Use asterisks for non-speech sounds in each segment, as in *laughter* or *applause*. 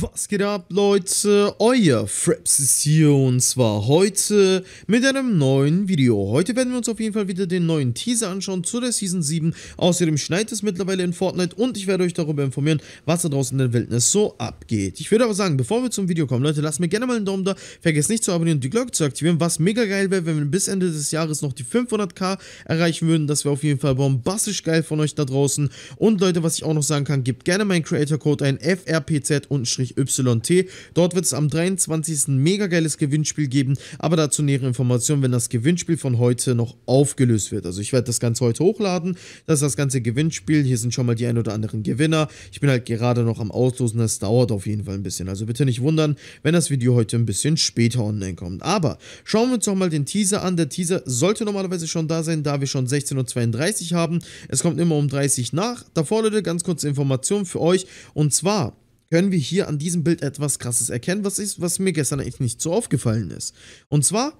Was geht ab Leute, euer Fraps ist hier und zwar heute mit einem neuen Video. Heute werden wir uns auf jeden Fall wieder den neuen Teaser anschauen zu der Season 7. Außerdem schneit es mittlerweile in Fortnite und ich werde euch darüber informieren, was da draußen in der Wildnis so abgeht. Ich würde aber sagen, bevor wir zum Video kommen, Leute, lasst mir gerne mal einen Daumen da, vergesst nicht zu abonnieren und die Glocke zu aktivieren, was mega geil wäre, wenn wir bis Ende des Jahres noch die 500k erreichen würden. Das wäre auf jeden Fall bombastisch geil von euch da draußen. Und Leute, was ich auch noch sagen kann, gebt gerne meinen Creator-Code ein, FRPZ und yt Dort wird es am 23. mega geiles Gewinnspiel geben, aber dazu nähere Informationen, wenn das Gewinnspiel von heute noch aufgelöst wird. Also ich werde das Ganze heute hochladen. Das ist das ganze Gewinnspiel. Hier sind schon mal die ein oder anderen Gewinner. Ich bin halt gerade noch am Auslosen. Das dauert auf jeden Fall ein bisschen. Also bitte nicht wundern, wenn das Video heute ein bisschen später online kommt. Aber schauen wir uns doch mal den Teaser an. Der Teaser sollte normalerweise schon da sein, da wir schon 16.32 Uhr haben. Es kommt immer um 30 nach. Davor, Leute, ganz kurze Information für euch. Und zwar können wir hier an diesem Bild etwas Krasses erkennen, was, ist, was mir gestern eigentlich nicht so aufgefallen ist. Und zwar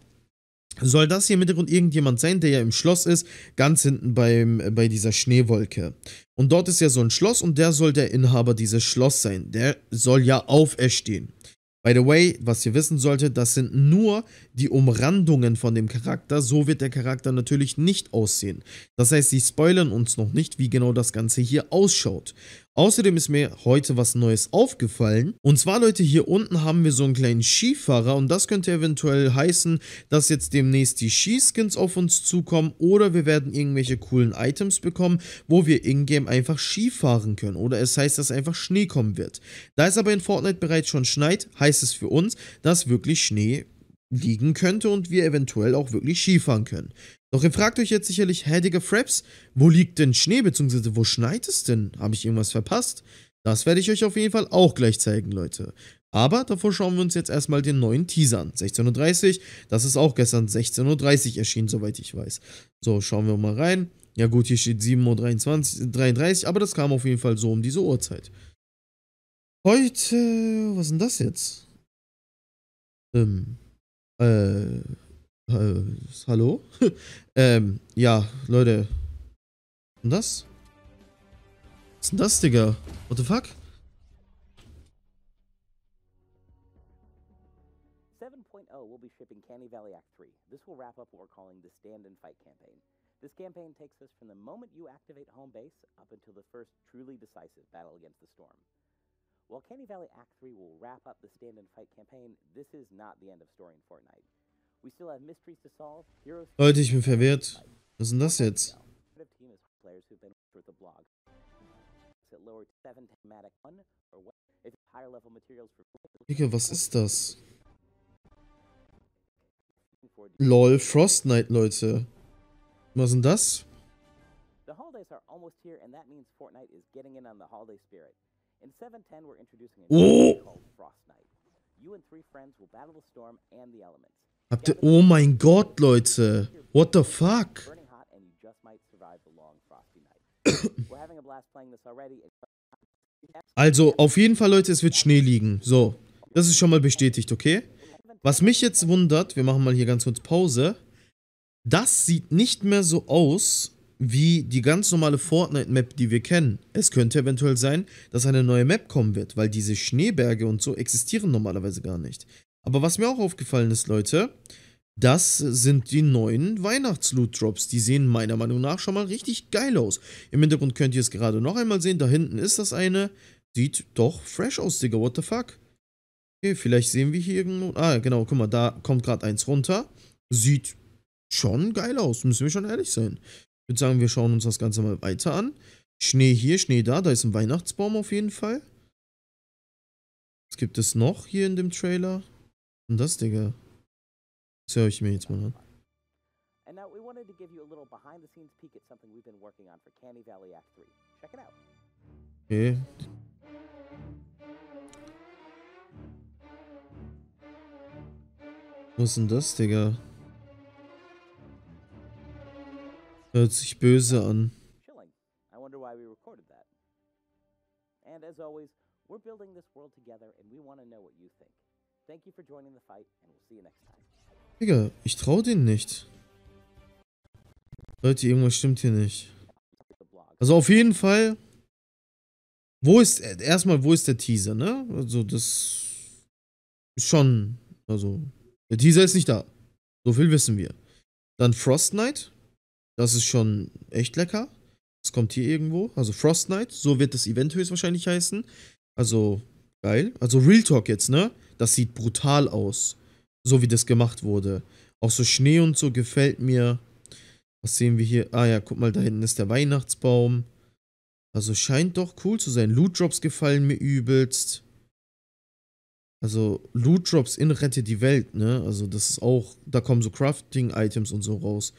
soll das hier im Hintergrund irgendjemand sein, der ja im Schloss ist, ganz hinten beim, bei dieser Schneewolke. Und dort ist ja so ein Schloss und der soll der Inhaber dieses Schloss sein. Der soll ja auferstehen. By the way, was ihr wissen solltet, das sind nur die Umrandungen von dem Charakter. So wird der Charakter natürlich nicht aussehen. Das heißt, sie spoilern uns noch nicht, wie genau das Ganze hier ausschaut. Außerdem ist mir heute was Neues aufgefallen. Und zwar, Leute, hier unten haben wir so einen kleinen Skifahrer und das könnte eventuell heißen, dass jetzt demnächst die Skiskins auf uns zukommen oder wir werden irgendwelche coolen Items bekommen, wo wir in-game einfach Skifahren können. Oder es heißt, dass einfach Schnee kommen wird. Da es aber in Fortnite bereits schon schneit, heißt es für uns, dass wirklich Schnee liegen könnte und wir eventuell auch wirklich Skifahren können. Doch ihr fragt euch jetzt sicherlich, hä, Digga, Fraps, wo liegt denn Schnee, bzw. wo schneit es denn? Habe ich irgendwas verpasst? Das werde ich euch auf jeden Fall auch gleich zeigen, Leute. Aber davor schauen wir uns jetzt erstmal den neuen Teaser an. 16.30 Uhr, das ist auch gestern 16.30 Uhr erschienen, soweit ich weiß. So, schauen wir mal rein. Ja gut, hier steht 7.33 Uhr, aber das kam auf jeden Fall so um diese Uhrzeit. Heute, was ist denn das jetzt? Ähm, äh, äh hallo? *laughs* ähm, ja, Leute. Was denn das? Was ist denn das, Digga? What the fuck? Oh will be shipping Canny Valley Act 3. This will wrap up what we're calling the Stand and Fight campaign. This campaign takes us from the moment you activate home base up until the first truly decisive battle against the storm. While Candy Valley Act 3 will wrap up the Stand and Fight campaign, this is not the end of story in Fortnite. We still have mysteries to solve, heroes... Leute, ich bin verwirrt. Was ist denn das jetzt? At lower 7 thematic 1 or what if higher level materials for... Digga, was ist das? LOL Frost Knight, Leute. Was ist denn das? The holidays are almost here and that means Fortnite is getting in on the holiday spirit. In 710, we're introducing a new oh! called Frost Knight. You and three friends will battle the storm and the elements. Habt ihr, oh mein Gott, Leute. What the fuck? *coughs* Also, auf jeden Fall, Leute, es wird Schnee liegen. So, das ist schon mal bestätigt, okay? Was mich jetzt wundert, wir machen mal hier ganz kurz Pause. Das sieht nicht mehr so aus, wie die ganz normale Fortnite-Map, die wir kennen. Es könnte eventuell sein, dass eine neue Map kommen wird, weil diese Schneeberge und so existieren normalerweise gar nicht. Aber was mir auch aufgefallen ist, Leute, das sind die neuen Weihnachts-Loot-Drops. Die sehen meiner Meinung nach schon mal richtig geil aus. Im Hintergrund könnt ihr es gerade noch einmal sehen. Da hinten ist das eine. Sieht doch fresh aus, Digga. What the fuck? Okay, vielleicht sehen wir hier irgendwo... Ah, genau, guck mal, da kommt gerade eins runter. Sieht schon geil aus, müssen wir schon ehrlich sein. Ich würde sagen, wir schauen uns das Ganze mal weiter an. Schnee hier, Schnee da. Da ist ein Weihnachtsbaum auf jeden Fall. Was gibt es noch hier in dem Trailer? Und das, Digga. Das höre ich mir jetzt mal an. And now we wanted to give you a little behind the scenes peek at something we've been working on for Canny Valley Act 3. Check it out. Okay. Was ist denn das, Digga? Hört sich böse an. And as always, we're building this world together and we want to know what you think. Thank you for joining the fight and we'll see you next time. Digga, ich trau denen nicht. Leute, irgendwas stimmt hier nicht. Also auf jeden Fall. Wo ist. Erstmal, wo ist der Teaser, ne? Also, das. Ist schon. Also. Der Teaser ist nicht da. So viel wissen wir. Dann Frost Knight. Das ist schon echt lecker. Das kommt hier irgendwo. Also Frost Knight, so wird das Event höchstwahrscheinlich heißen. Also geil. Also Real Talk jetzt, ne? Das sieht brutal aus. So wie das gemacht wurde. Auch so Schnee und so gefällt mir. Was sehen wir hier? Ah ja, guck mal, da hinten ist der Weihnachtsbaum. Also scheint doch cool zu sein. Loot Drops gefallen mir übelst. Also Loot Drops in Rette die Welt, ne? Also das ist auch, da kommen so Crafting-Items und so raus.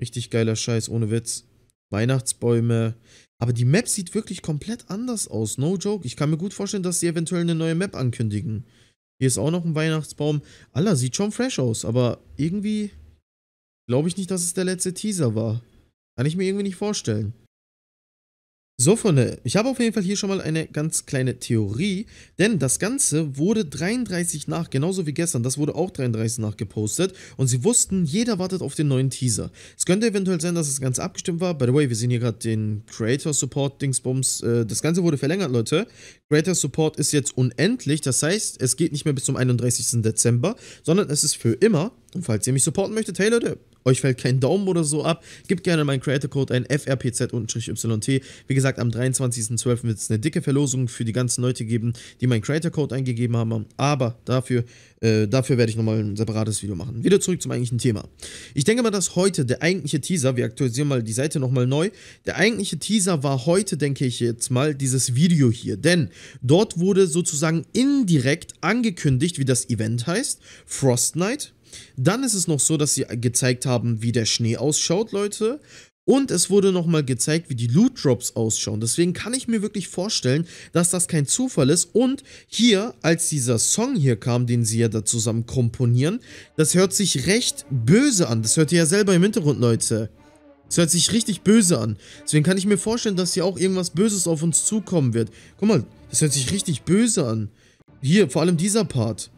Richtig geiler Scheiß, ohne Witz. Weihnachtsbäume. Aber die Map sieht wirklich komplett anders aus. No joke. Ich kann mir gut vorstellen, dass sie eventuell eine neue Map ankündigen. Hier ist auch noch ein Weihnachtsbaum. Alter, sieht schon fresh aus, aber irgendwie glaube ich nicht, dass es der letzte Teaser war. Kann ich mir irgendwie nicht vorstellen. So, Freunde, ich habe auf jeden Fall hier schon mal eine ganz kleine Theorie, denn das Ganze wurde 33 nach, genauso wie gestern, das wurde auch 33 nach gepostet und sie wussten, jeder wartet auf den neuen Teaser. Es könnte eventuell sein, dass das Ganze abgestimmt war. By the way, wir sehen hier gerade den Creator Support Dingsbums. Äh, das Ganze wurde verlängert, Leute. Creator Support ist jetzt unendlich, das heißt, es geht nicht mehr bis zum 31. Dezember, sondern es ist für immer. Und falls ihr mich supporten möchtet, hey Leute, euch fällt kein Daumen oder so ab, gebt gerne meinen Creator-Code ein FRPZ-YT. Wie gesagt, am 23.12. wird es eine dicke Verlosung für die ganzen Leute geben, die meinen Creator-Code eingegeben haben. Aber dafür, äh, dafür werde ich nochmal ein separates Video machen. Wieder zurück zum eigentlichen Thema. Ich denke mal, dass heute der eigentliche Teaser, wir aktualisieren mal die Seite nochmal neu, der eigentliche Teaser war heute, denke ich jetzt mal, dieses Video hier. Denn dort wurde sozusagen indirekt angekündigt, wie das Event heißt, Frost Night dann ist es noch so, dass sie gezeigt haben, wie der Schnee ausschaut, Leute. Und es wurde nochmal gezeigt, wie die Loot Drops ausschauen. Deswegen kann ich mir wirklich vorstellen, dass das kein Zufall ist. Und hier, als dieser Song hier kam, den sie ja da zusammen komponieren, das hört sich recht böse an. Das hört ihr ja selber im Hintergrund, Leute. Das hört sich richtig böse an. Deswegen kann ich mir vorstellen, dass hier auch irgendwas Böses auf uns zukommen wird. Guck mal, das hört sich richtig böse an. Hier, vor allem dieser Part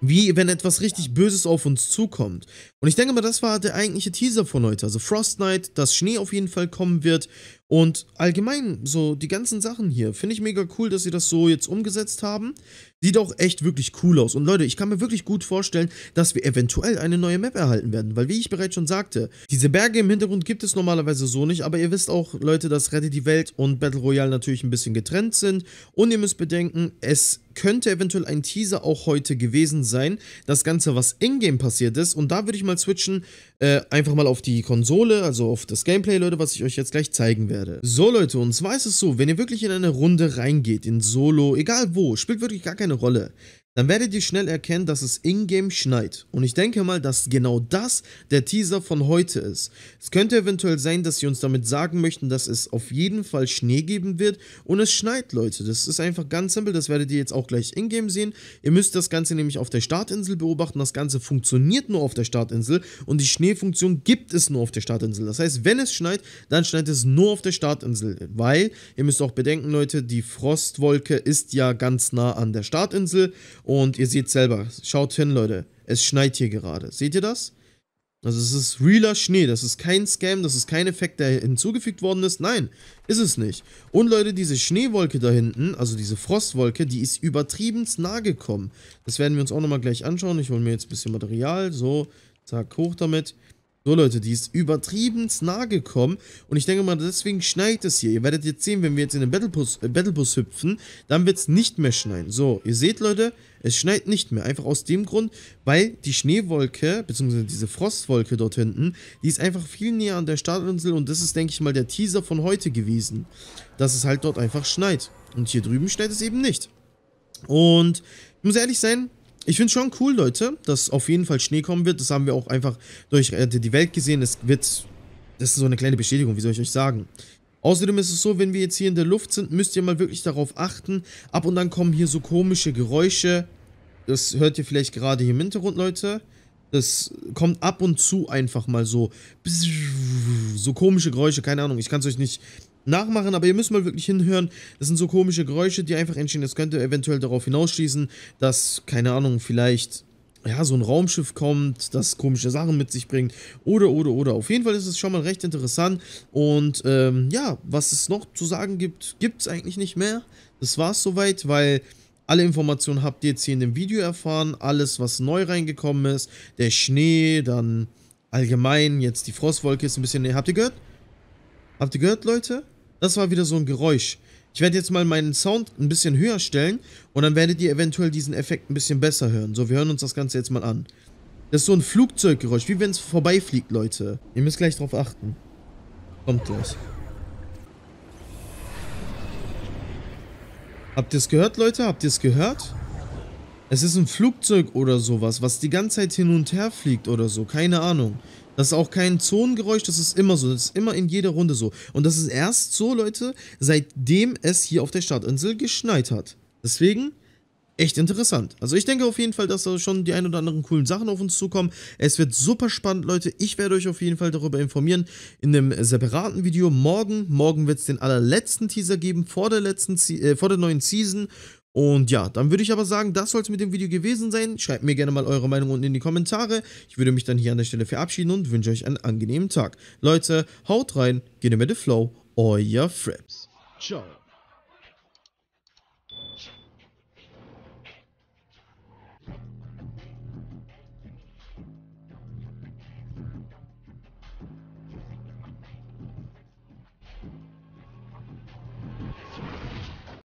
wie wenn etwas richtig Böses auf uns zukommt. Und ich denke mal, das war der eigentliche Teaser von heute. Also Frost Knight, dass Schnee auf jeden Fall kommen wird und allgemein, so die ganzen Sachen hier, finde ich mega cool, dass sie das so jetzt umgesetzt haben. Sieht auch echt wirklich cool aus. Und Leute, ich kann mir wirklich gut vorstellen, dass wir eventuell eine neue Map erhalten werden. Weil, wie ich bereits schon sagte, diese Berge im Hintergrund gibt es normalerweise so nicht. Aber ihr wisst auch, Leute, dass Reddit die Welt und Battle Royale natürlich ein bisschen getrennt sind. Und ihr müsst bedenken, es könnte eventuell ein Teaser auch heute gewesen sein. Das Ganze, was in-game passiert ist. Und da würde ich mal switchen äh, einfach mal auf die Konsole, also auf das Gameplay, Leute, was ich euch jetzt gleich zeigen werde. So, Leute, und zwar ist es so, wenn ihr wirklich in eine Runde reingeht, in Solo, egal wo, spielt wirklich gar keine Rolle dann werdet ihr schnell erkennen, dass es in-game schneit. Und ich denke mal, dass genau das der Teaser von heute ist. Es könnte eventuell sein, dass sie uns damit sagen möchten, dass es auf jeden Fall Schnee geben wird und es schneit, Leute. Das ist einfach ganz simpel, das werdet ihr jetzt auch gleich in-game sehen. Ihr müsst das Ganze nämlich auf der Startinsel beobachten. Das Ganze funktioniert nur auf der Startinsel und die Schneefunktion gibt es nur auf der Startinsel. Das heißt, wenn es schneit, dann schneit es nur auf der Startinsel, weil ihr müsst auch bedenken, Leute, die Frostwolke ist ja ganz nah an der Startinsel und ihr seht selber, schaut hin, Leute. Es schneit hier gerade. Seht ihr das? Also es ist realer Schnee, das ist kein Scam, das ist kein Effekt, der hinzugefügt worden ist. Nein, ist es nicht. Und Leute, diese Schneewolke da hinten, also diese Frostwolke, die ist übertrieben nahe gekommen. Das werden wir uns auch nochmal gleich anschauen. Ich hole mir jetzt ein bisschen Material, so, zack, hoch damit. So Leute, die ist übertrieben nah gekommen und ich denke mal, deswegen schneit es hier. Ihr werdet jetzt sehen, wenn wir jetzt in den Battlebus, äh, Battlebus hüpfen, dann wird es nicht mehr schneien. So, ihr seht Leute, es schneit nicht mehr. Einfach aus dem Grund, weil die Schneewolke, beziehungsweise diese Frostwolke dort hinten, die ist einfach viel näher an der Startinsel und das ist, denke ich mal, der Teaser von heute gewesen, dass es halt dort einfach schneit. Und hier drüben schneit es eben nicht. Und ich muss ehrlich sein, ich finde schon cool, Leute, dass auf jeden Fall Schnee kommen wird. Das haben wir auch einfach durch äh, die Welt gesehen. Es wird, das ist so eine kleine Bestätigung, wie soll ich euch sagen. Außerdem ist es so, wenn wir jetzt hier in der Luft sind, müsst ihr mal wirklich darauf achten. Ab und dann kommen hier so komische Geräusche. Das hört ihr vielleicht gerade hier im Hintergrund, Leute. Das kommt ab und zu einfach mal so. So komische Geräusche, keine Ahnung. Ich kann es euch nicht nachmachen, aber ihr müsst mal wirklich hinhören. Das sind so komische Geräusche, die einfach entstehen. Das könnte eventuell darauf hinausschließen, dass, keine Ahnung, vielleicht ja, so ein Raumschiff kommt, das komische Sachen mit sich bringt. Oder, oder, oder. Auf jeden Fall ist es schon mal recht interessant. Und ähm, ja, was es noch zu sagen gibt, gibt es eigentlich nicht mehr. Das war es soweit, weil... Alle Informationen habt ihr jetzt hier in dem Video erfahren. Alles, was neu reingekommen ist. Der Schnee, dann allgemein jetzt die Frostwolke ist ein bisschen... Habt ihr gehört? Habt ihr gehört, Leute? Das war wieder so ein Geräusch. Ich werde jetzt mal meinen Sound ein bisschen höher stellen und dann werdet ihr eventuell diesen Effekt ein bisschen besser hören. So, wir hören uns das Ganze jetzt mal an. Das ist so ein Flugzeuggeräusch, wie wenn es vorbeifliegt, Leute. Ihr müsst gleich drauf achten. Kommt gleich. Habt ihr es gehört, Leute? Habt ihr es gehört? Es ist ein Flugzeug oder sowas, was die ganze Zeit hin und her fliegt oder so. Keine Ahnung. Das ist auch kein Zonengeräusch, das ist immer so. Das ist immer in jeder Runde so. Und das ist erst so, Leute, seitdem es hier auf der Startinsel geschneit hat. Deswegen echt interessant. Also ich denke auf jeden Fall, dass da schon die ein oder anderen coolen Sachen auf uns zukommen. Es wird super spannend, Leute. Ich werde euch auf jeden Fall darüber informieren in einem separaten Video morgen. Morgen wird es den allerletzten Teaser geben vor der, letzten, äh, vor der neuen Season. Und ja, dann würde ich aber sagen, das soll es mit dem Video gewesen sein. Schreibt mir gerne mal eure Meinung unten in die Kommentare. Ich würde mich dann hier an der Stelle verabschieden und wünsche euch einen angenehmen Tag. Leute, haut rein, geht mit the flow, euer Fraps. Ciao.